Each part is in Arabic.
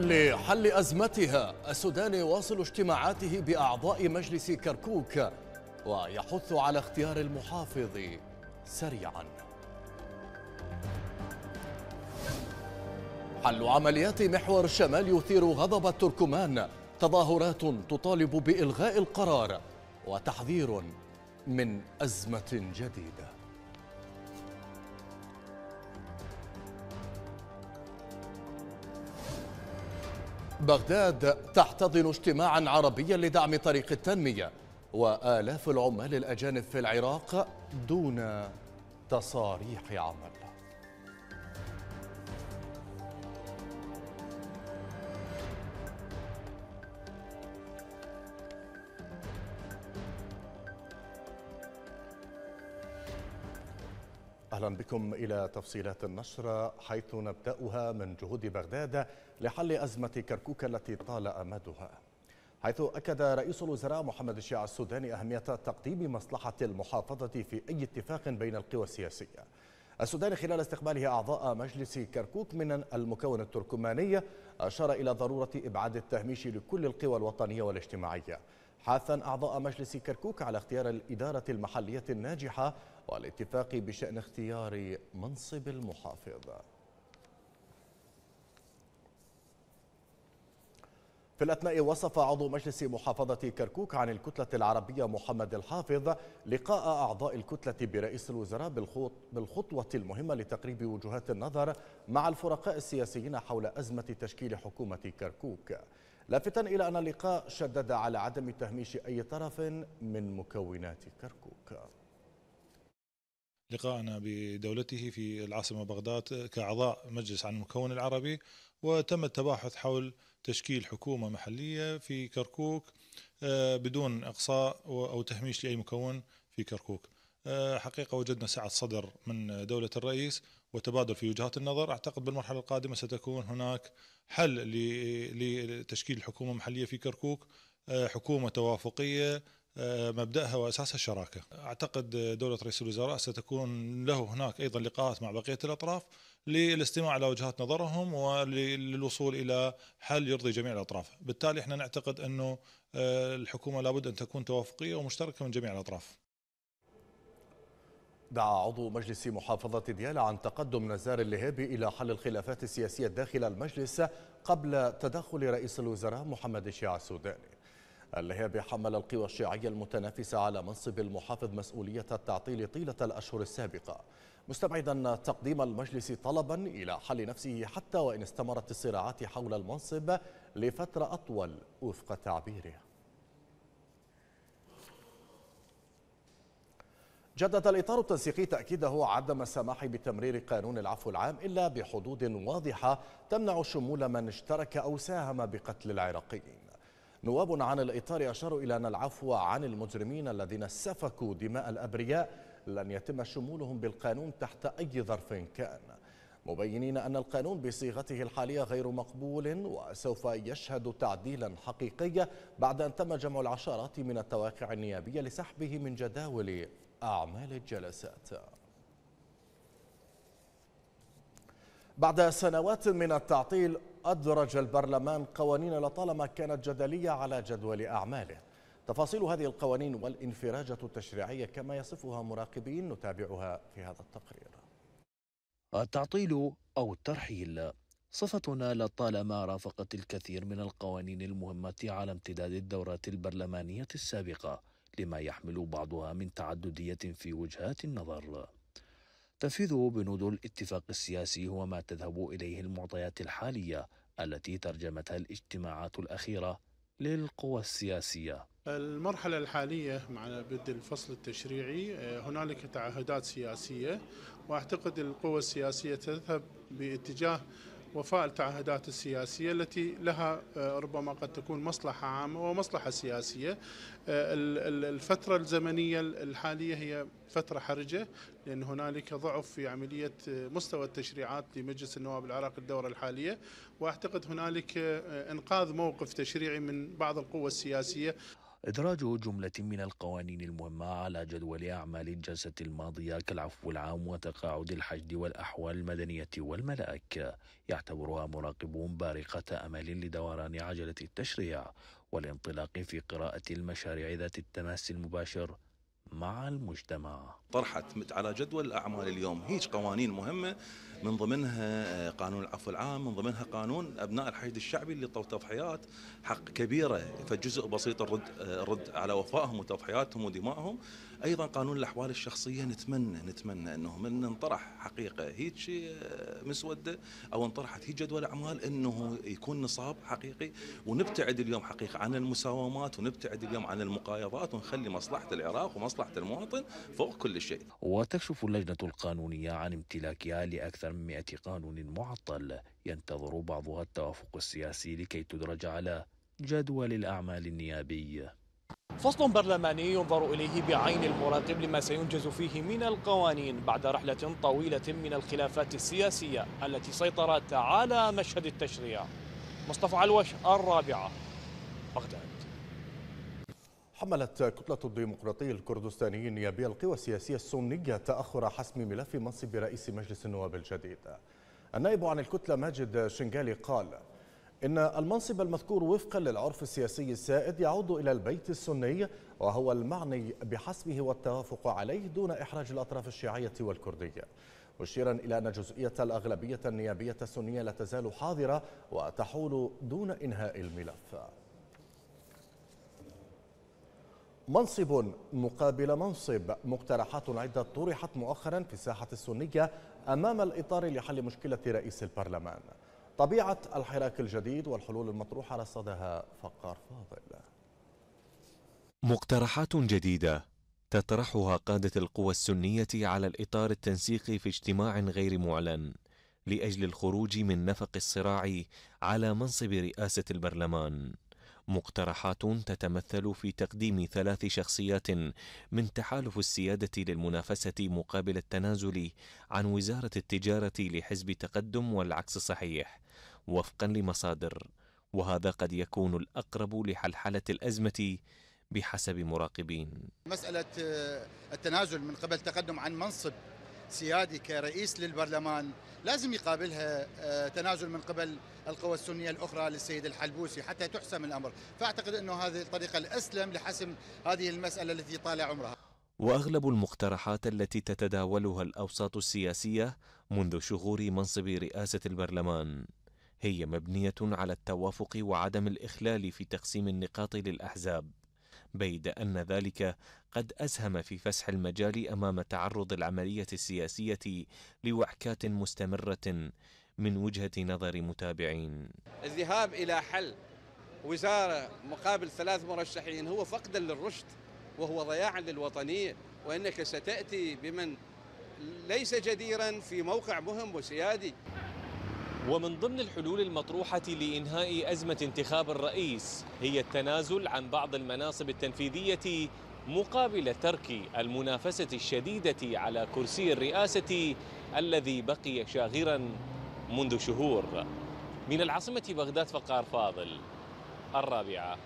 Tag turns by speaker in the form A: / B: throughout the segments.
A: لحل أزمتها السودان يواصل اجتماعاته بأعضاء مجلس كركوك ويحث على اختيار المحافظ سريعا حل عمليات محور الشمال يثير غضب التركمان تظاهرات تطالب بإلغاء القرار وتحذير من أزمة جديدة بغداد تحتضن اجتماعا عربيا لدعم طريق التنمية وآلاف العمال الأجانب في العراق دون تصاريح عمل أهلا بكم إلى تفصيلات النشرة حيث نبدأها من جهود بغداد لحل أزمة كركوك التي طال أمدها حيث أكد رئيس الوزراء محمد الشيع السوداني أهمية تقديم مصلحة المحافظة في أي اتفاق بين القوى السياسية السودان خلال استقباله أعضاء مجلس كركوك من المكون التركماني أشار إلى ضرورة إبعاد التهميش لكل القوى الوطنية والاجتماعية حاثا أعضاء مجلس كركوك على اختيار الإدارة المحلية الناجحة والاتفاق بشأن اختيار منصب المحافظ في الأثناء وصف عضو مجلس محافظة كركوك عن الكتلة العربية محمد الحافظ لقاء أعضاء الكتلة برئيس الوزراء بالخطوة المهمة لتقريب وجهات النظر مع الفرقاء السياسيين حول أزمة تشكيل حكومة كركوك لافتا إلى أن اللقاء شدد على
B: عدم تهميش أي طرف من مكونات كركوك لقائنا بدولته في العاصمة بغداد كأعضاء مجلس عن المكون العربي وتم التباحث حول تشكيل حكومة محلية في كركوك آه، بدون إقصاء أو تهميش لأي مكون في كركوك آه، حقيقة وجدنا سعة صدر من دولة الرئيس وتبادل في وجهات النظر أعتقد بالمرحلة القادمة ستكون هناك حل لتشكيل الحكومه المحليه في كركوك آه، حكومه توافقيه آه، مبدأها وأساسها الشراكة أعتقد دولة رئيس الوزراء ستكون له هناك أيضا لقاءات مع بقية الأطراف للاستماع إلى وجهات نظرهم وللوصول إلى حل يرضي جميع الأطراف بالتالي احنا نعتقد أنه آه، الحكومة لابد أن تكون توافقية ومشتركة من جميع الأطراف
A: دعا عضو مجلس محافظة ديالى عن تقدم نزار اللهابي إلى حل الخلافات السياسية داخل المجلس قبل تدخل رئيس الوزراء محمد الشيع السوداني اللهابي حمل القوى الشيعية المتنافسة على منصب المحافظ مسؤولية التعطيل طيلة الأشهر السابقة مستبعدا تقديم المجلس طلبا إلى حل نفسه حتى وإن استمرت الصراعات حول المنصب لفترة أطول وفق تعبيره جدد الإطار التنسيقي تأكيده عدم السماح بتمرير قانون العفو العام إلا بحدود واضحة تمنع شمول من اشترك أو ساهم بقتل العراقيين نواب عن الإطار أشاروا إلى أن العفو عن المجرمين الذين سفكوا دماء الأبرياء لن يتم شمولهم بالقانون تحت أي ظرف كان مبينين أن القانون بصيغته الحالية غير مقبول وسوف يشهد تعديلا حقيقيا بعد أن تم جمع العشرات من التواقع النيابية لسحبه من جداول أعمال الجلسات بعد سنوات من التعطيل أدرج البرلمان قوانين لطالما كانت جدلية على جدول أعماله تفاصيل هذه القوانين والانفراجة التشريعية كما يصفها مراقبين نتابعها في هذا التقرير
C: التعطيل أو الترحيل صفتنا لطالما رافقت الكثير من القوانين المهمة على امتداد الدورات البرلمانية السابقة لما يحمل بعضها من تعددية في وجهات النظر. تنفيذه بنود الاتفاق السياسي هو ما تذهب إليه المعطيات الحالية التي ترجمتها الاجتماعات الأخيرة للقوى السياسية.
B: المرحلة الحالية مع بدء الفصل التشريعي آه، هنالك تعهدات سياسية واعتقد القوى السياسية تذهب باتجاه وفاء التعهدات السياسية التي لها آه، ربما قد تكون مصلحة عامة ومصلحة سياسية آه، الفترة الزمنية الحالية هي فترة حرجة لأن هنالك ضعف في عملية آه، مستوى التشريعات لمجلس النواب العراقي الدورة الحالية وأعتقد هنالك إنقاذ موقف تشريعي من بعض القوى السياسية
C: إدراج جملة من القوانين المهمة على جدول أعمال الجلسة الماضية كالعفو العام وتقاعد الحشد والأحوال المدنية والملاك يعتبرها مراقبون بارقة أمل لدوران عجلة التشريع والانطلاق في قراءة المشاريع ذات التماس المباشر مع المجتمع طرحت على جدول الأعمال اليوم هيج قوانين مهمة من ضمنها آه، قانون العفو العام من ضمنها قانون أبناء الحشد الشعبي اللي طو تضحيات حق كبيرة فجزء بسيط الرد, آه، الرد على وفائهم وتضحياتهم ودمائهم أيضا قانون الأحوال الشخصية نتمنى نتمنى أنه من انطرح حقيقة هيج آه، مسودة أو انطرحت هيج جدول أعمال أنه يكون نصاب حقيقي ونبتعد اليوم حقيقة عن المساومات ونبتعد اليوم عن المقايضات ونخلي مصلحة العراق ومصلحة مصلحة المواطن فوق كل شيء وتكشف اللجنة القانونية عن امتلاكها لأكثر من 100 قانون معطل ينتظر بعضها التوافق السياسي لكي تدرج على جدول الأعمال النيابي فصل برلماني ينظر إليه بعين المراقب لما سينجز فيه من القوانين
D: بعد رحلة طويلة من الخلافات السياسية التي سيطرت على مشهد التشريع مصطفى علوش الرابعة بغداد
A: حملت كتلة الديمقراطي الكردستاني النيابي القوى السياسية السنية تأخر حسم ملف منصب رئيس مجلس النواب الجديد النائب عن الكتلة ماجد شنغالي قال إن المنصب المذكور وفقا للعرف السياسي السائد يعود إلى البيت السني وهو المعني بحسمه والتوافق عليه دون إحراج الأطراف الشيعية والكردية مشيرا إلى أن جزئية الأغلبية النيابية السنية لا تزال حاضرة وتحول دون إنهاء الملف منصب مقابل منصب مقترحات عدة طرحت مؤخرا في الساحة السنية أمام الإطار لحل مشكلة رئيس البرلمان طبيعة الحراك الجديد والحلول المطروحة رصدها فقار فاضل
D: مقترحات جديدة تطرحها قادة القوى السنية على الإطار التنسيقي في اجتماع غير معلن لأجل الخروج من نفق الصراع على منصب رئاسة البرلمان مقترحات تتمثل في تقديم ثلاث شخصيات من تحالف السيادة للمنافسة مقابل التنازل عن وزارة التجارة لحزب تقدم والعكس صحيح وفقا لمصادر وهذا قد يكون الأقرب لحلحلة الأزمة بحسب مراقبين
E: مسألة آه، التنازل من قبل تقدم عن منصب سيادي كرئيس للبرلمان لازم يقابلها آه، تنازل من قبل
A: القوى السنية الأخرى للسيد الحلبوسي حتى تحسم الأمر فأعتقد أنه هذه الطريقة الأسلم
E: لحسم هذه المسألة التي طال عمرها
D: واغلب المقترحات التي تتداولها الاوساط السياسيه منذ شهور منصب رئاسه البرلمان هي مبنيه على التوافق وعدم الاخلال في تقسيم النقاط للاحزاب بيد أن ذلك قد أسهم في فسح المجال أمام تعرض العملية السياسية لوعكات مستمرة من وجهة نظر متابعين
C: الذهاب إلى حل وزارة مقابل ثلاث مرشحين هو فقدا للرشد وهو ضياعا للوطنية وإنك ستأتي بمن
D: ليس جديرا في موقع مهم وسيادي ومن ضمن الحلول المطروحة لإنهاء أزمة انتخاب الرئيس هي التنازل عن بعض المناصب التنفيذية مقابل ترك المنافسة الشديدة على كرسي الرئاسة الذي بقي شاغرا منذ شهور من العاصمة بغداد فقار فاضل الرابعة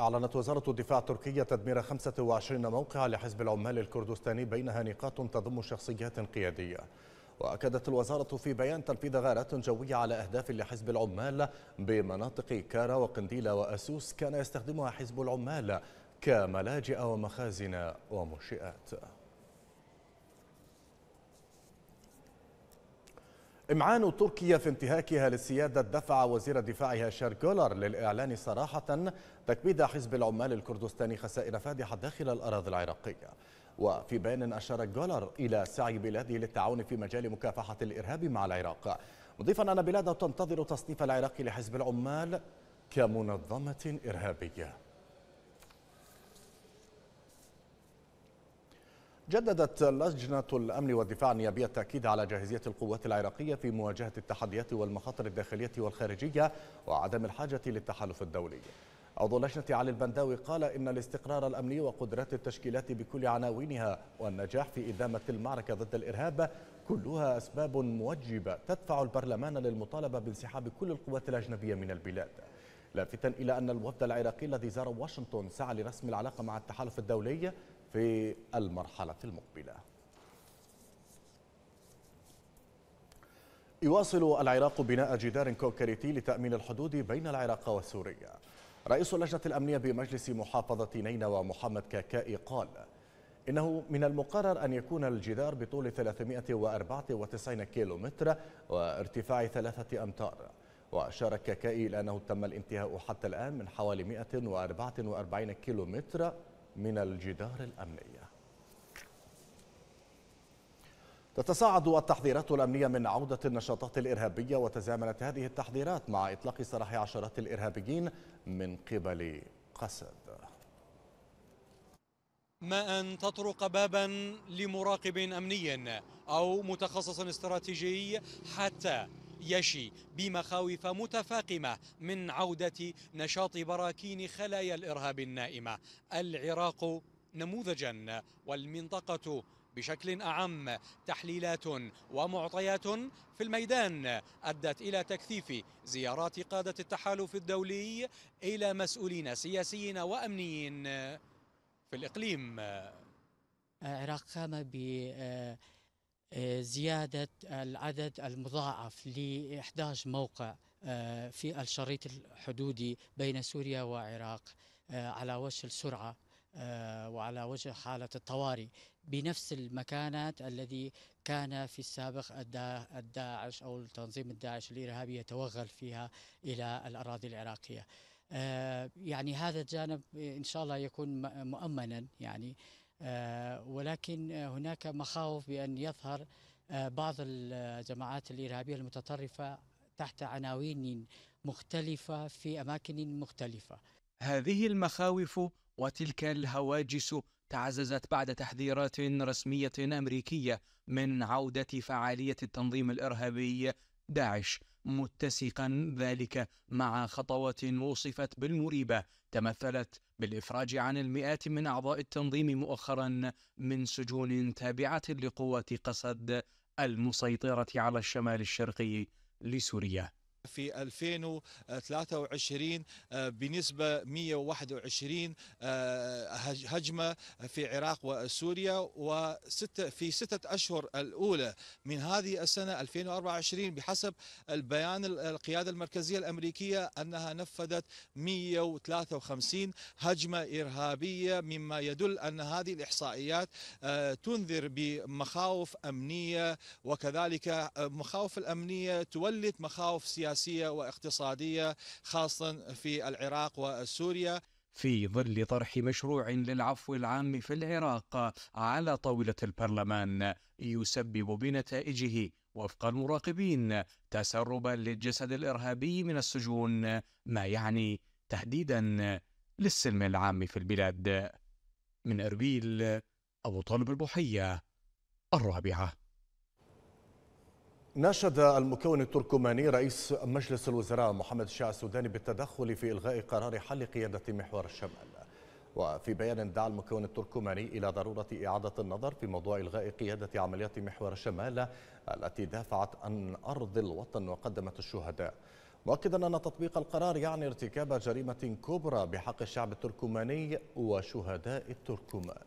A: أعلنت وزارة الدفاع التركية تدمير 25 موقع لحزب العمال الكردستاني بينها نقاط تضم شخصيات قيادية وأكدت الوزارة في بيان تنفيذ غارات جوية على أهداف لحزب العمال بمناطق كارا وقنديلا وأسوس كان يستخدمها حزب العمال كملاجئ ومخازن ومنشئات إمعان تركيا في انتهاكها للسيادة دفع وزير دفاعها شير للإعلان صراحة تكبيد حزب العمال الكردستاني خسائر فادحة داخل الأراضي العراقية وفي بيان أشار جولر إلى سعي بلاده للتعاون في مجال مكافحة الإرهاب مع العراق مضيفا أن بلاده تنتظر تصنيف العراق لحزب العمال كمنظمة إرهابية جددت لجنة الأمن والدفاع النيابية التأكيد على جاهزية القوات العراقية في مواجهة التحديات والمخاطر الداخلية والخارجية وعدم الحاجة للتحالف الدولي عضو لجنة علي البنداوي قال إن الاستقرار الأمني وقدرات التشكيلات بكل عناوينها والنجاح في إدامة المعركة ضد الإرهاب كلها أسباب موجبة تدفع البرلمان للمطالبة بانسحاب كل القوات الأجنبية من البلاد لافتا إلى أن الوفد العراقي الذي زار واشنطن سعى لرسم العلاقة مع التحالف الدولي في المرحلة المقبلة يواصل العراق بناء جدار كوكريتي لتأمين الحدود بين العراق وسوريا رئيس اللجنة الأمنية بمجلس محافظة نينوى محمد كاكائي قال إنه من المقرر أن يكون الجدار بطول 394 كيلومتر وارتفاع ثلاثة أمتار وأشار كاكائي إلى أنه تم الانتهاء حتى الآن من حوالي 144 كيلومتر من الجدار الأمني تتصاعد التحذيرات الأمنية من عودة النشاطات الإرهابية وتزامنت هذه التحذيرات مع إطلاق سراح عشرات الإرهابيين من قبل قسد
D: ما أن تطرق بابا لمراقب أمني أو متخصص استراتيجي حتى يشي بمخاوف متفاقمة من عودة نشاط براكين خلايا الإرهاب النائمة العراق نموذجا والمنطقة بشكل أعم تحليلات ومعطيات في الميدان أدت إلى تكثيف زيارات قادة التحالف الدولي إلى مسؤولين سياسيين وأمنيين
F: في الإقليم العراق قام ب آه، زيادة العدد المضاعف ل 11 موقع آه، في الشريط الحدودي بين سوريا والعراق آه، على وجه السرعة وعلى وجه حالة الطوارئ بنفس المكانات الذي كان في السابق الداعش أو التنظيم الداعش الإرهابي يتوغل فيها إلى الأراضي العراقية يعني هذا الجانب إن شاء الله يكون مؤمنا يعني آه، ولكن هناك مخاوف بأن يظهر آه، بعض الجماعات الإرهابية المتطرفة تحت عناوين مختلفة في أماكن مختلفة هذه المخاوف وتلك الهواجس تعززت بعد تحذيرات رسمية أمريكية من عودة فعالية التنظيم الإرهابي داعش متسقا ذلك مع خطوات وصفت بالمريبة تمثلت بالإفراج عن المئات من أعضاء التنظيم مؤخرا من سجون تابعة لقوة قسد المسيطرة على الشمال الشرقي لسوريا
A: في 2023 آه، بنسبة 121 آه، هجمة في العراق وسوريا وستة في ستة أشهر الأولى من هذه السنة 2024 بحسب البيان القيادة المركزية الأمريكية أنها نفذت 153 هجمة إرهابية مما يدل أن هذه الإحصائيات آه، تنذر بمخاوف أمنية وكذلك مخاوف الأمنية تولد مخاوف سياسية سياسية واقتصادية خاصة في العراق وسوريا
F: في ظل طرح مشروع للعفو العام في العراق على طاولة البرلمان يسبب بنتائجه وفق المراقبين تسربا للجسد الإرهابي من السجون ما يعني تهديدا للسلم العام في البلاد من أربيل أبو طالب البحية الرابعة
A: ناشد المكون التركماني رئيس مجلس الوزراء محمد الشاه السوداني بالتدخل في إلغاء قرار حل قيادة محور الشمال وفي بيان دعا المكون التركماني إلى ضرورة إعادة النظر في موضوع إلغاء قيادة عمليات محور الشمال التي دافعت عن أرض الوطن وقدمت الشهداء مؤكدا أن تطبيق القرار يعني ارتكاب جريمة كبرى بحق الشعب التركماني وشهداء التركمان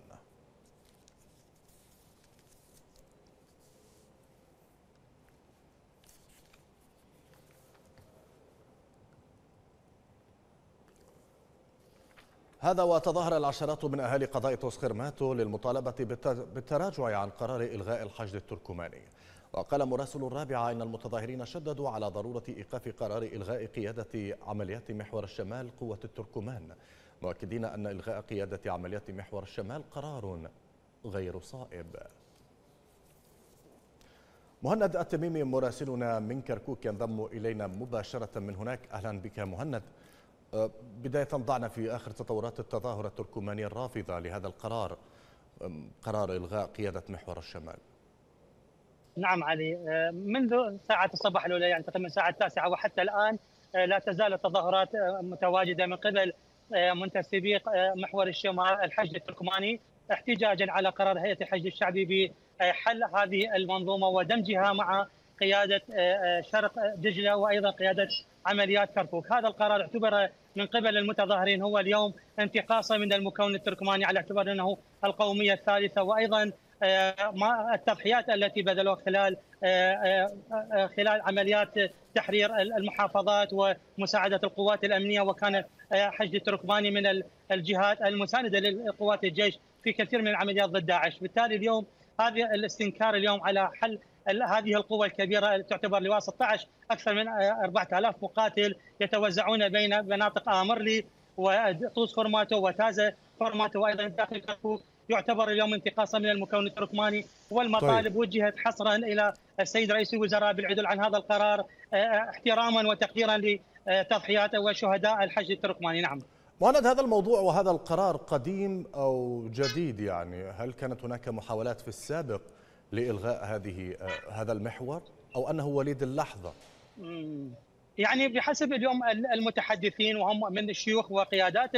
A: هذا وتظاهر العشرات من أهالي قضاء توسخرماتو للمطالبة بالتراجع عن قرار إلغاء الحشد التركماني وقال مراسل الرابعة أن المتظاهرين شددوا على ضرورة إيقاف قرار إلغاء قيادة عمليات محور الشمال قوة التركمان مؤكدين أن إلغاء قيادة عمليات محور الشمال قرار غير صائب مهند التميمي مراسلنا من كركوك ينضم إلينا مباشرة من هناك أهلا بك مهند أه، بداية ضعنا في آخر تطورات التظاهرة التركمانية الرافضة لهذا القرار قرار إلغاء قيادة محور الشمال
E: نعم علي أه، منذ ساعة الصباح الأولى يعني تقريبا الساعة التاسعة وحتى الآن أه، لا تزال التظاهرات متواجدة من قبل منتسبي محور الشمال الحشد التركماني احتجاجا على قرار هيئة الحشد الشعبي بحل هذه المنظومة ودمجها مع قيادة شرق دجلة وأيضا قيادة عمليات كركوك هذا القرار اعتبر من قبل المتظاهرين هو اليوم انتقاصه من المكون التركماني على اعتبار انه القوميه الثالثه وايضا آه، ما التضحيات التي بذلوها خلال آه، آه، خلال عمليات تحرير المحافظات ومساعده القوات الامنيه وكان حشد التركماني من الجهات المسانده لقوات الجيش في كثير من العمليات ضد داعش، بالتالي اليوم هذا الاستنكار اليوم على حل هذه القوة الكبيرة تعتبر لواء 16 أكثر من 4000 آه، مقاتل يتوزعون بين مناطق آمرلي وطوس خرماتو وتازة خرماتو وأيضا داخل كركوك يعتبر اليوم انتقاصا من المكون التركماني والمطالب طيب. وجهت حصرا الى السيد رئيس الوزراء بالعدل عن هذا القرار آه، آه، احتراما وتقديرا لتضحيات وشهداء الحشد التركماني نعم
A: مهند هذا الموضوع وهذا القرار قديم او جديد يعني هل كانت هناك محاولات في السابق لإلغاء هذه آه، هذا المحور أو أنه وليد اللحظة؟
E: يعني بحسب اليوم المتحدثين وهم من الشيوخ وقيادات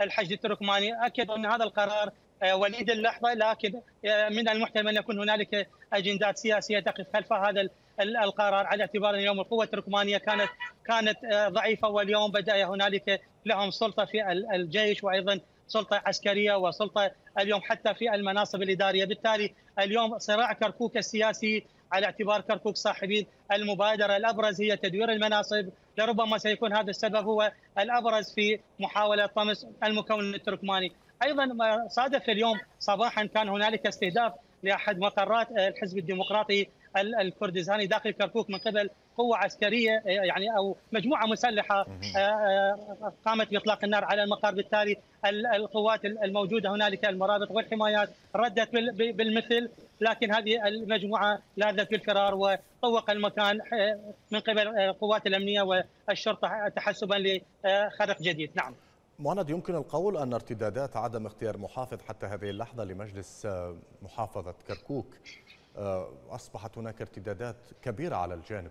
E: الحشد التركماني أكدوا أن هذا القرار آه، وليد اللحظة لكن آه، من المحتمل أن يكون هنالك أجندات سياسية تقف خلف هذا القرار على اعتبار أن اليوم القوة التركمانية كانت كانت ضعيفة واليوم بدأ هنالك لهم سلطة في الجيش وأيضا سلطه عسكريه وسلطه اليوم حتى في المناصب الاداريه، بالتالي اليوم صراع كركوك السياسي على اعتبار كركوك صاحبين المبادره الابرز هي تدوير المناصب، لربما سيكون هذا السبب هو الابرز في محاوله طمس المكون التركماني، ايضا صادف اليوم صباحا كان هنالك استهداف لاحد مقرات الحزب الديمقراطي الكردستاني داخل كركوك من قبل قوة عسكرية آه، يعني أو مجموعة مسلحة آه، آه، قامت بإطلاق النار على المقر بالتالي القوات الموجودة هنالك المرابط والحمايات ردت بالمثل لكن هذه المجموعة لاذت بالفرار وطوق المكان من قبل القوات الأمنية والشرطة تحسبا لخرق جديد نعم
A: مهند يمكن القول أن ارتدادات عدم اختيار محافظ حتى هذه اللحظة لمجلس محافظة كركوك أصبحت هناك ارتدادات كبيرة على الجانب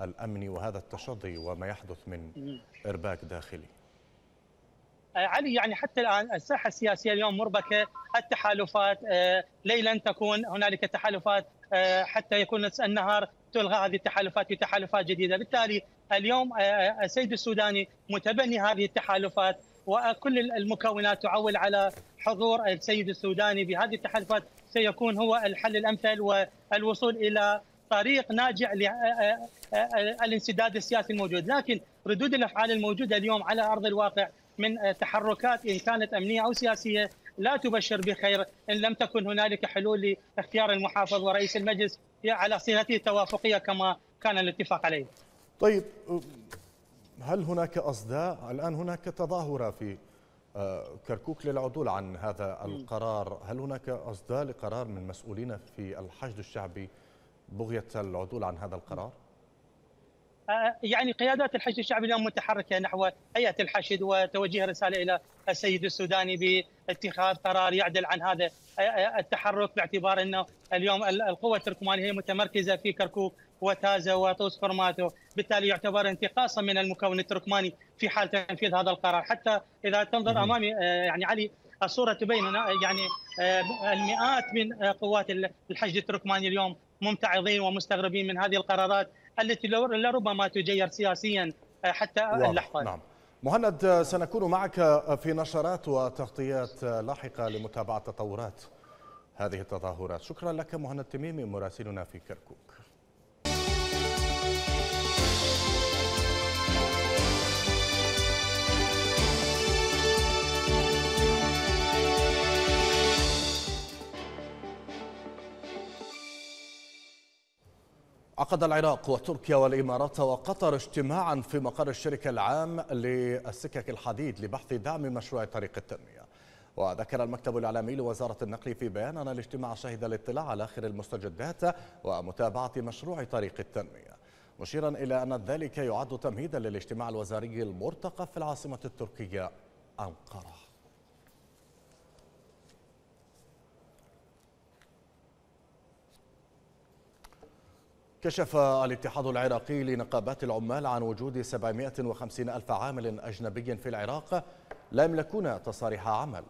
A: الأمني وهذا التشظي وما يحدث من إرباك داخلي
E: آه، علي يعني حتى الان الساحه السياسيه اليوم مربكه التحالفات آه، ليلا تكون هنالك تحالفات آه، حتى يكون النهار تلغى هذه التحالفات بتحالفات جديده، بالتالي اليوم السيد السوداني متبني هذه التحالفات وكل المكونات تعول على حضور السيد السوداني بهذه التحالفات سيكون هو الحل الامثل والوصول الى طريق ناجع للانسداد السياسي الموجود لكن ردود الافعال الموجوده اليوم على ارض الواقع من تحركات ان كانت امنيه او سياسيه لا تبشر بخير ان لم تكن هنالك حلول لاختيار المحافظ ورئيس المجلس على صيغته التوافقيه كما كان الاتفاق عليه. طيب
A: هل هناك اصداء؟ الان هناك تظاهره في كركوك للعدول عن هذا القرار، هل هناك اصداء لقرار من مسؤولين في الحشد الشعبي بغية العدول عن هذا القرار؟
E: آه، آه، يعني قيادات الحشد الشعبي اليوم متحركه نحو هيئه الحشد وتوجيه رساله الى السيد السوداني باتخاذ قرار يعدل عن هذا آه، التحرك باعتبار انه اليوم القوه التركمانيه هي متمركزه في كركوك وتازه وطوس فرماتو، بالتالي يعتبر انتقاصا من المكون التركماني في حال تنفيذ هذا القرار، حتى اذا تنظر امامي يعني علي الصوره تبين يعني المئات من قوات الحشد التركماني اليوم ممتعضين ومستغربين من هذه القرارات التي لربما تجير سياسيا آه، حتى اللحظه نعم.
A: مهند آه، سنكون معك آه، في نشرات وتغطيات لاحقه لمتابعه تطورات هذه التظاهرات شكرا لك مهند تميمي مراسلنا في كركوك عقد العراق وتركيا والإمارات وقطر اجتماعا في مقر الشركة العام للسكك الحديد لبحث دعم مشروع طريق التنمية وذكر المكتب الإعلامي لوزارة النقل في بيان أن الاجتماع شهد الاطلاع على آخر المستجدات ومتابعة مشروع طريق التنمية مشيرا إلى أن ذلك يعد تمهيدا للاجتماع الوزاري المرتقب في العاصمة التركية أنقرة كشف الاتحاد العراقي لنقابات العمال عن وجود 750 ألف عامل أجنبي في العراق لا يملكون تصاريح عمل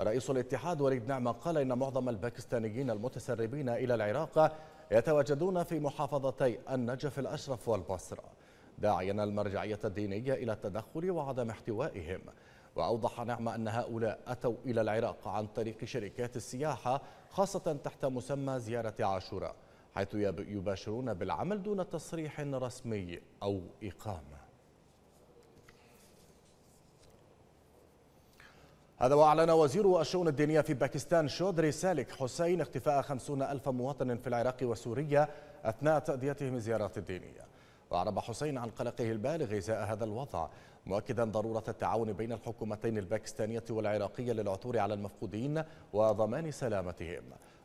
A: رئيس الاتحاد وليد نعمة قال إن معظم الباكستانيين المتسربين إلى العراق يتواجدون في محافظتي النجف الأشرف والبصرة داعيا المرجعية الدينية إلى التدخل وعدم احتوائهم وأوضح نعمة أن هؤلاء أتوا إلى العراق عن طريق شركات السياحة خاصة تحت مسمى زيارة عاشوراء حيث يباشرون بالعمل دون تصريح رسمي أو إقامة هذا وأعلن وزير الشؤون الدينية في باكستان شودري سالك حسين اختفاء خمسون ألف مواطن في العراق وسوريا أثناء تأديتهم الزيارات الدينية وأعرب حسين عن قلقه البالغ إزاء هذا الوضع مؤكدا ضرورة التعاون بين الحكومتين الباكستانية والعراقية للعثور على المفقودين وضمان سلامتهم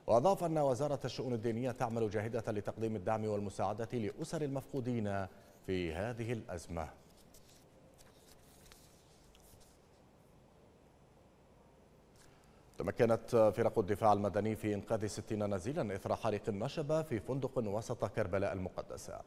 A: وأضاف أن وزارة الشؤون الدينية تعمل جاهدة لتقديم الدعم والمساعدة لأسر المفقودين في هذه الأزمة تمكنت فرق الدفاع المدني في إنقاذ 60 نزيلا إثر حريق نشب في فندق وسط كربلاء المقدسة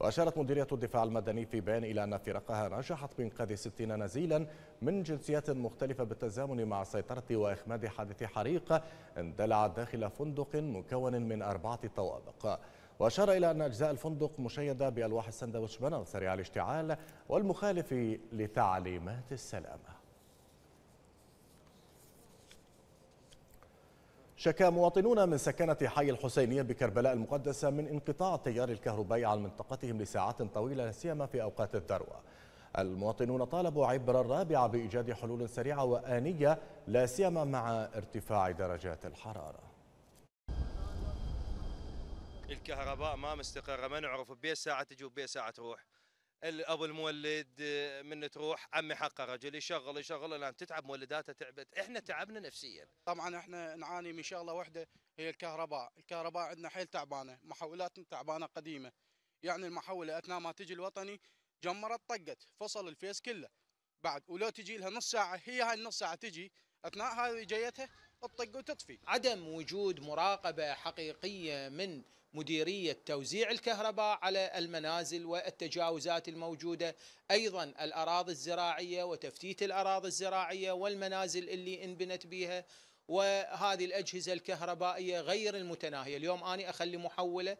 A: وأشارت مديرية الدفاع المدني في بان إلى أن فرقها نجحت بإنقاذ 60 نزيلا من جنسيات مختلفة بالتزامن مع سيطرة وإخماد حادث حريق اندلع داخل فندق مكون من أربعة طوابق وأشار إلى أن أجزاء الفندق مشيدة بألواح السندوتش بنر سريع الاشتعال والمخالف لتعليمات السلامة شكا مواطنون من سكنة حي الحسينية بكربلاء المقدسة من انقطاع تيار الكهرباء عن منطقتهم لساعات طويلة سيما في أوقات الذروة. المواطنون طالبوا عبر الرابعة بإيجاد حلول سريعة وآنية لا سيما مع ارتفاع درجات الحرارة.
C: الكهرباء ما مستقرة ما نعرف بيه ساعة تجي بيه ساعة تروح. ابو المولد آه، من تروح عمي حقه رجل يشغل يشغل الان تتعب مولداته تعبت احنا تعبنا
E: نفسيا طبعا احنا نعاني من شغله واحده هي الكهرباء الكهرباء عندنا حيل تعبانه محولات تعبانه قديمه يعني المحوله اثناء ما تجي الوطني جمرت طقت فصل الفيس كله بعد ولو تجي لها نص ساعه هي هاي النص ساعه تجي اثناء هذه جيتها تطق وتطفي عدم وجود مراقبه حقيقيه من مديرية توزيع الكهرباء على المنازل والتجاوزات الموجودة أيضا الأراضي الزراعية وتفتيت الأراضي الزراعية والمنازل اللي انبنت بها وهذه الأجهزة الكهربائية غير المتناهية اليوم أنا أخلي محولة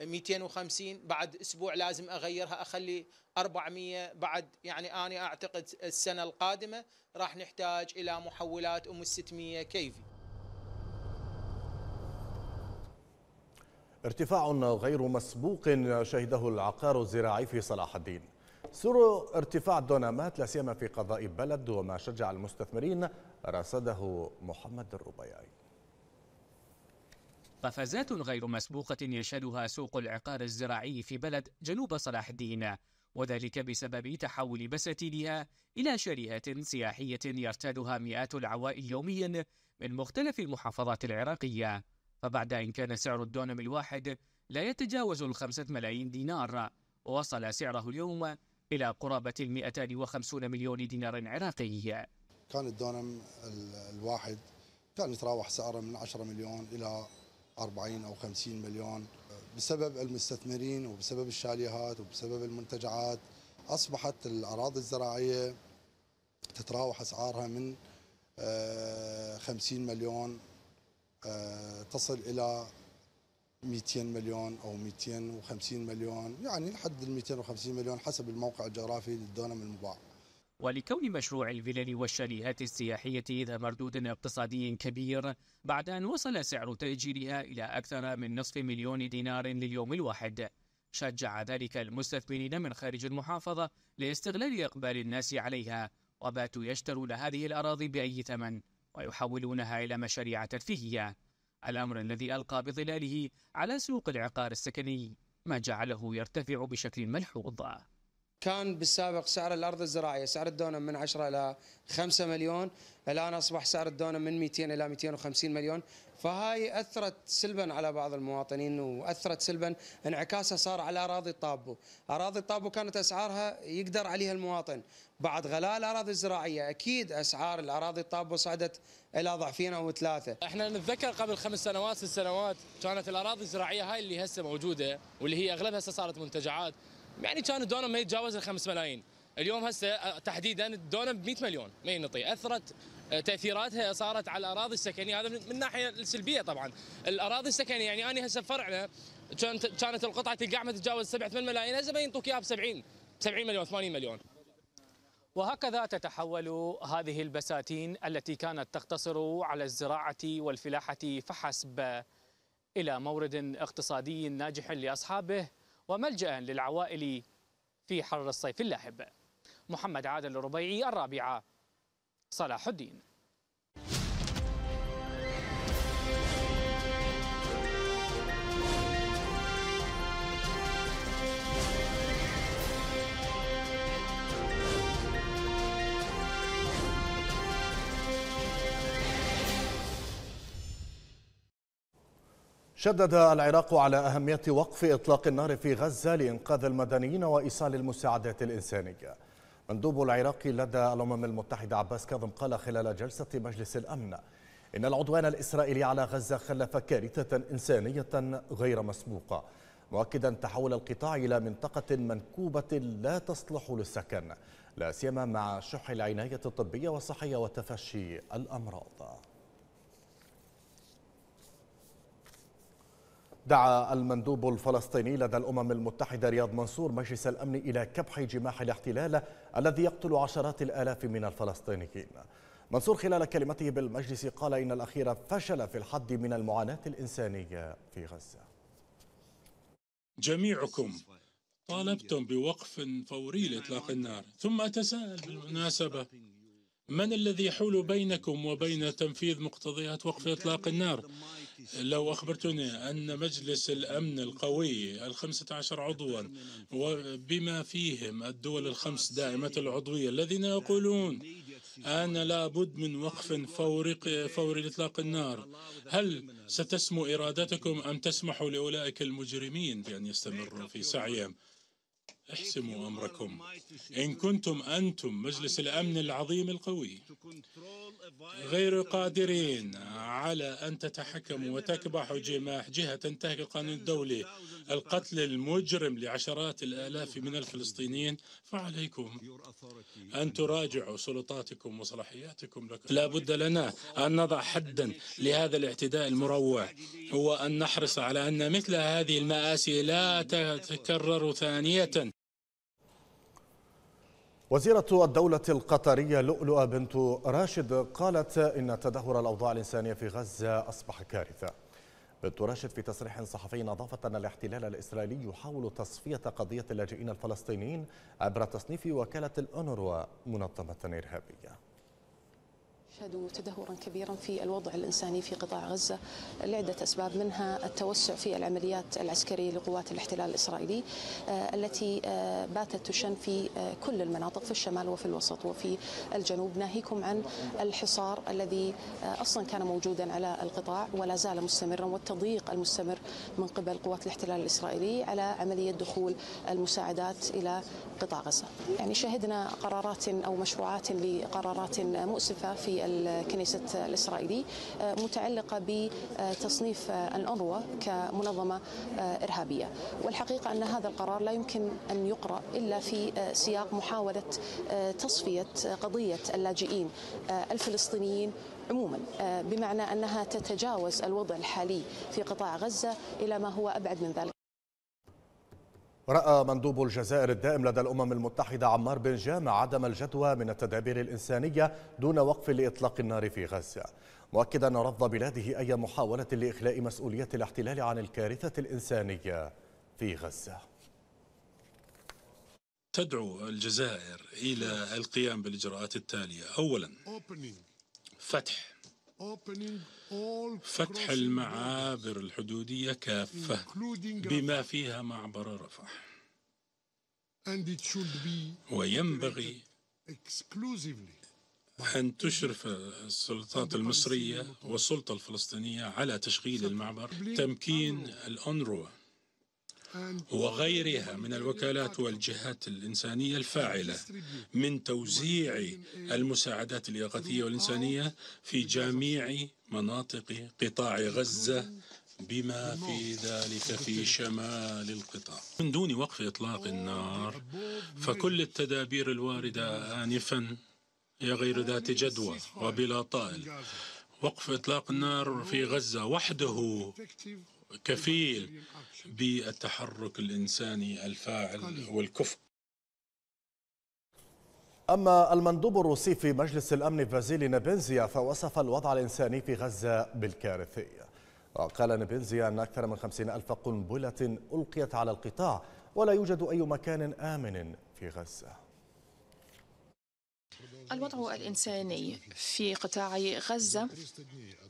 E: 250 بعد اسبوع لازم اغيرها اخلي 400 بعد يعني انا اعتقد السنه القادمه راح نحتاج الى محولات ام 600 كيفي
A: ارتفاع غير مسبوق شهده العقار الزراعي في صلاح الدين سر ارتفاع الدونامات لا سيما في قضاء بلد وما شجع المستثمرين رصده محمد الربيعي
F: قفزات غير مسبوقة يشهدها سوق العقار الزراعي في بلد جنوب صلاح الدين وذلك بسبب تحول بساتينها إلى شريهة سياحية يرتادها مئات العوائل يوميا من مختلف المحافظات العراقية فبعد أن كان سعر الدونم الواحد لا يتجاوز الخمسة ملايين دينار ووصل سعره اليوم إلى قرابة ال 250 مليون دينار عراقي
B: كان الدونم
A: الواحد كان يتراوح سعره من 10 مليون إلى 40 أو 50 مليون بسبب المستثمرين وبسبب الشاليهات وبسبب المنتجعات أصبحت الأراضي الزراعية تتراوح أسعارها من 50 آه، مليون آه، تصل الى 200 مليون او 250 مليون يعني لحد ال 250 مليون حسب الموقع الجغرافي للدونم المباع.
F: ولكون مشروع الفلل والشاليهات السياحية ذا مردود اقتصادي كبير بعد أن وصل سعر تأجيرها إلى أكثر من نصف مليون دينار لليوم الواحد شجع ذلك المستثمرين من خارج المحافظة لاستغلال إقبال الناس عليها وباتوا يشترون هذه الأراضي بأي ثمن ويحولونها إلى مشاريع ترفيهية الأمر الذي ألقى بظلاله على سوق العقار السكني ما جعله يرتفع بشكل ملحوظ
E: كان بالسابق سعر الأرض الزراعية سعر الدونم من 10 إلى 5 مليون الآن أصبح سعر الدونم من 200 إلى 250 مليون فهاي أثرت سلبا على بعض المواطنين وأثرت سلبا انعكاسها صار على أراضي الطابو أراضي الطابو كانت أسعارها يقدر عليها المواطن بعد غلاء الاراضي الزراعيه اكيد اسعار الاراضي الطابه صعدت الى ضعفين او ثلاثه.
F: احنا نتذكر قبل خمس سنوات ست سنوات كانت الاراضي الزراعيه هاي اللي هسه موجوده واللي هي اغلبها هسه صارت منتجعات يعني كان الدونم ما يتجاوز ال 5 ملايين. اليوم هسه تحديدا الدونم ب 100 مليون ما ينطي اثرت تاثيراتها صارت على الاراضي السكنيه هذا من الناحيه السلبيه طبعا الاراضي السكنيه يعني انا هسه فرعنا كانت القطعه تلقاها ما تتجاوز 7 8 ملايين هسه ما ينطوك اياها ب 70 70 مليون 80 مليون وهكذا تتحول هذه البساتين التي كانت تقتصر على الزراعة والفلاحة فحسب إلى مورد اقتصادي ناجح لأصحابه وملجأ للعوائل في حر الصيف اللاهب محمد عادل الربيعي الرابعة صلاح الدين
A: شدد العراق على أهمية وقف إطلاق النار في غزة لإنقاذ المدنيين وإيصال المساعدات الإنسانية مندوب العراقي لدى الأمم المتحدة عباس كاظم قال خلال جلسة مجلس الأمن إن العدوان الإسرائيلي على غزة خلف كارثة إنسانية غير مسبوقة مؤكدا تحول القطاع إلى منطقة منكوبة لا تصلح للسكن لا سيما مع شح العناية الطبية والصحية وتفشي الأمراض دعا المندوب الفلسطيني لدى الأمم المتحدة رياض منصور مجلس الأمن إلى كبح جماح الاحتلال الذي يقتل عشرات الآلاف من الفلسطينيين منصور خلال كلمته بالمجلس قال إن الأخير فشل في الحد من المعاناة الإنسانية في غزة
B: جميعكم طالبتم بوقف فوري لإطلاق النار ثم أتساءل بالمناسبة من الذي يحول بينكم وبين تنفيذ مقتضيات وقف إطلاق النار لو أخبرتني أن مجلس الأمن القوي الخمسة عشر عضوا وبما فيهم الدول الخمس دائمة العضوية الذين يقولون أنا لابد من وقف فوري فوري لإطلاق النار هل ستسمو إرادتكم أم تسمحوا لأولئك المجرمين بأن يستمروا في سعيهم احسموا امركم ان كنتم انتم مجلس الامن العظيم القوي غير قادرين على ان تتحكموا وتكبحوا جماح جهه تنتهك القانون الدولي القتل المجرم لعشرات الالاف من الفلسطينيين فعليكم ان تراجعوا سلطاتكم وصلاحياتكم لكم لا بد لنا ان نضع حدا لهذا الاعتداء المروع هو ان نحرص على ان مثل هذه المآسي لا تتكرر ثانيه
A: وزيرة الدولة القطرية لؤلؤة بنت راشد قالت إن تدهور الأوضاع الإنسانية في غزة أصبح كارثة بنت راشد في تصريح صحفي أضافت أن الاحتلال الإسرائيلي يحاول تصفية قضية اللاجئين الفلسطينيين عبر تصنيف وكالة الأونروا منظمة إرهابية
G: يشهد تدهورا كبيرا في الوضع الانساني في قطاع غزه لعده اسباب منها التوسع في العمليات العسكريه لقوات الاحتلال الاسرائيلي آه، التي آه، باتت تشن في آه، كل المناطق في الشمال وفي الوسط وفي الجنوب ناهيكم عن الحصار الذي اصلا كان موجودا على القطاع ولا زال مستمرا والتضييق المستمر من قبل قوات الاحتلال الاسرائيلي على عمليه دخول المساعدات الى قطاع غزه. يعني شهدنا قرارات او مشروعات لقرارات مؤسفه في الكنيسة الإسرائيلي آه، متعلقة بتصنيف آه، الأنروة كمنظمة آه، إرهابية والحقيقة أن هذا القرار لا يمكن أن يقرأ إلا في سياق محاولة تصفية قضية اللاجئين الفلسطينيين عموما بمعنى أنها تتجاوز الوضع الحالي في قطاع غزة إلى ما هو أبعد من ذلك
A: رأى مندوب الجزائر الدائم لدى الأمم المتحدة عمار بن جامع عدم الجدوى من التدابير الإنسانية دون وقف لإطلاق النار في غزة مؤكدا رفض بلاده أي محاولة لإخلاء مسؤولية الاحتلال عن الكارثة الإنسانية في غزة
B: تدعو الجزائر إلى القيام بالإجراءات التالية أولا فتح فتح المعابر الحدودية كافة بما فيها معبر رفح وينبغي أن تشرف السلطات المصرية والسلطة الفلسطينية على تشغيل المعبر تمكين الأنروا وغيرها من الوكالات والجهات الإنسانية الفاعلة من توزيع المساعدات الإغاثية والإنسانية في جميع مناطق قطاع غزة بما في ذلك في شمال القطاع من دون وقف إطلاق النار فكل التدابير الواردة آنفا هي غير ذات جدوى وبلا طائل وقف إطلاق النار في غزة وحده كفيل بالتحرك الإنساني الفاعل والكفء
A: أما المندوب الروسي في مجلس الأمن فازيلي نبنزيا فوصف الوضع الإنساني في غزة بالكارثي وقال نبنزيا أن أكثر من خمسين ألف قنبلة ألقيت على القطاع ولا يوجد أي مكان آمن في غزة
G: الوضع الإنساني في قطاع غزة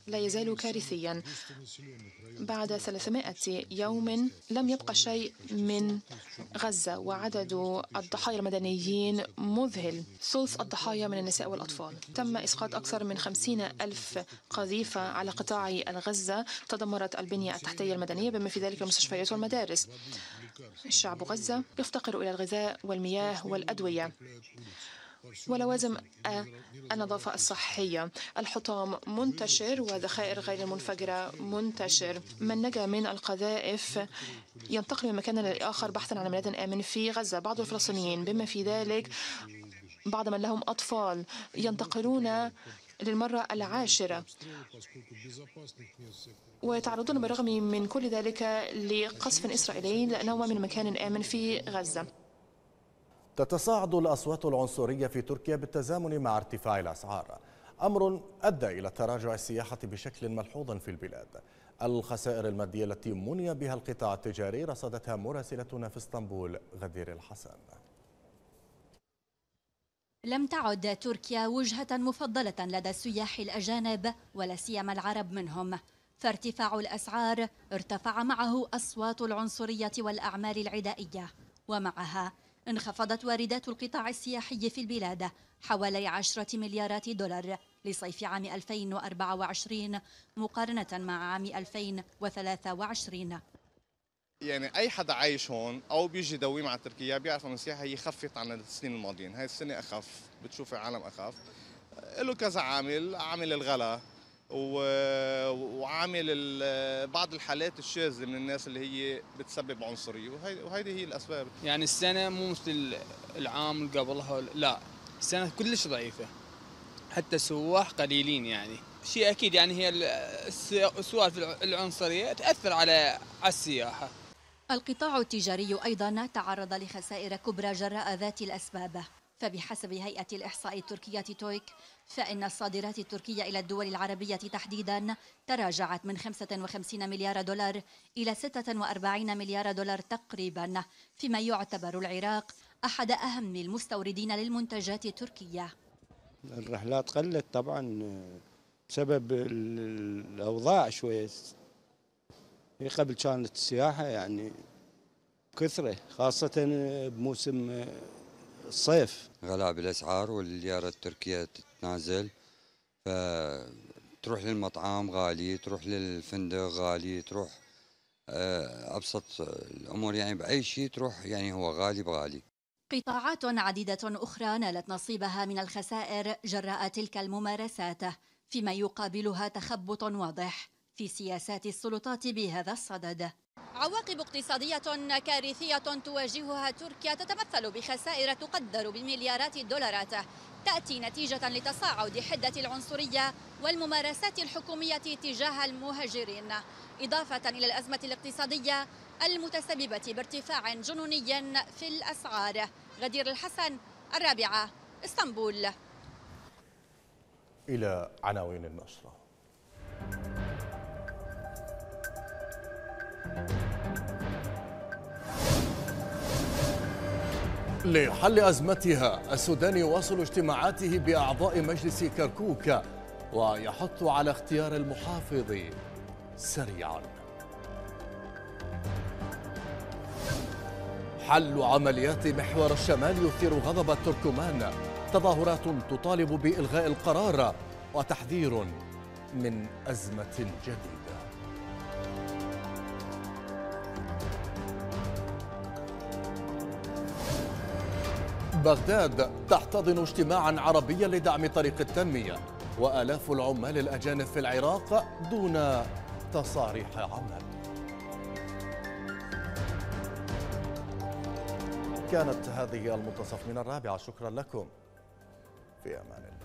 G: لا يزال كارثيا بعد 300 يوم لم يبقى شيء من غزة وعدد الضحايا المدنيين مذهل ثلث الضحايا من النساء والأطفال تم إسقاط أكثر من 50 ألف قذيفة على قطاع الغزة تدمرت البنية التحتية المدنية بما في ذلك المستشفيات والمدارس شعب غزة يفتقر إلى الغذاء والمياه والأدوية ولوازم آه، النظافة الصحية الحطام منتشر وذخائر غير المنفجرة منتشر من نجا من القذائف ينتقل من مكان لآخر بحثا عن ميلاد آمن في غزة بعض الفلسطينيين بما في ذلك بعض من لهم أطفال ينتقلون للمرة العاشرة ويتعرضون بالرغم من كل ذلك لقصف إسرائيلي لأنهم من مكان آمن في غزة
A: تتصاعد الأصوات العنصرية في تركيا بالتزامن مع ارتفاع الأسعار أمر أدى إلى تراجع السياحة بشكل ملحوظ في البلاد الخسائر المادية التي مني بها القطاع التجاري رصدتها مراسلتنا في اسطنبول غدير الحسن
H: لم تعد تركيا وجهة مفضلة لدى السياح الأجانب ولا سيما العرب منهم فارتفاع الأسعار ارتفع معه أصوات العنصرية والأعمال العدائية ومعها انخفضت واردات القطاع السياحي في البلاد حوالي 10 مليارات دولار لصيف عام 2024 مقارنة مع عام 2023
A: يعني اي حدا عايش هون او بيجي دوي على تركيا بيعرف انه السياحه هي خفت عن السنين الماضيه هاي السنه اخف بتشوفي العالم اخف له كذا عامل عامل الغلا وعامل بعض الحالات الشاذه من الناس اللي هي بتسبب عنصريه وهيدي هي الاسباب
F: يعني السنه مو مثل العام اللي قبلها لا السنه كلش ضعيفه حتى السواح قليلين يعني شيء اكيد يعني هي السوالف العنصريه تاثر على على السياحه
H: القطاع التجاري ايضا تعرض لخسائر كبرى جراء ذات الاسباب فبحسب هيئه الاحصاء التركيه تويك فإن الصادرات التركية إلى الدول العربية تحديدا تراجعت من 55 مليار دولار إلى 46 مليار دولار تقريبا فيما يعتبر العراق أحد أهم المستوردين للمنتجات التركية
E: الرحلات قلت طبعا بسبب الأوضاع شوية قبل كانت السياحة يعني
A: كثرة خاصة بموسم الصيف
E: غلاء بالاسعار والليره التركيه تتنازل فتروح للمطعم غالي تروح للفندق غالي تروح آه، ابسط الامور يعني باي شيء تروح يعني هو غالي بغالي
H: قطاعات عديدة أخرى نالت نصيبها من الخسائر جراء تلك الممارسات فيما يقابلها تخبط واضح في سياسات السلطات بهذا الصدد عواقب اقتصادية كارثية تواجهها تركيا تتمثل بخسائر تقدر بمليارات الدولارات تأتي نتيجة لتصاعد حدة العنصرية والممارسات الحكومية تجاه المهاجرين إضافة إلى الأزمة الاقتصادية المتسببة بارتفاع جنوني في الأسعار غدير الحسن الرابعة اسطنبول
A: إلى عناوين النشرة لحل أزمتها السودان يواصل اجتماعاته بأعضاء مجلس كركوك ويحث على اختيار المحافظ سريعا حل عمليات محور الشمال يثير غضب التركمان تظاهرات تطالب بإلغاء القرار وتحذير من أزمة جديدة بغداد تحتضن اجتماعا عربيا لدعم طريق التنمية وآلاف العمال الأجانب في العراق دون تصاريح عمل كانت هذه المنتصف من الرابعة شكرا لكم في أمان الله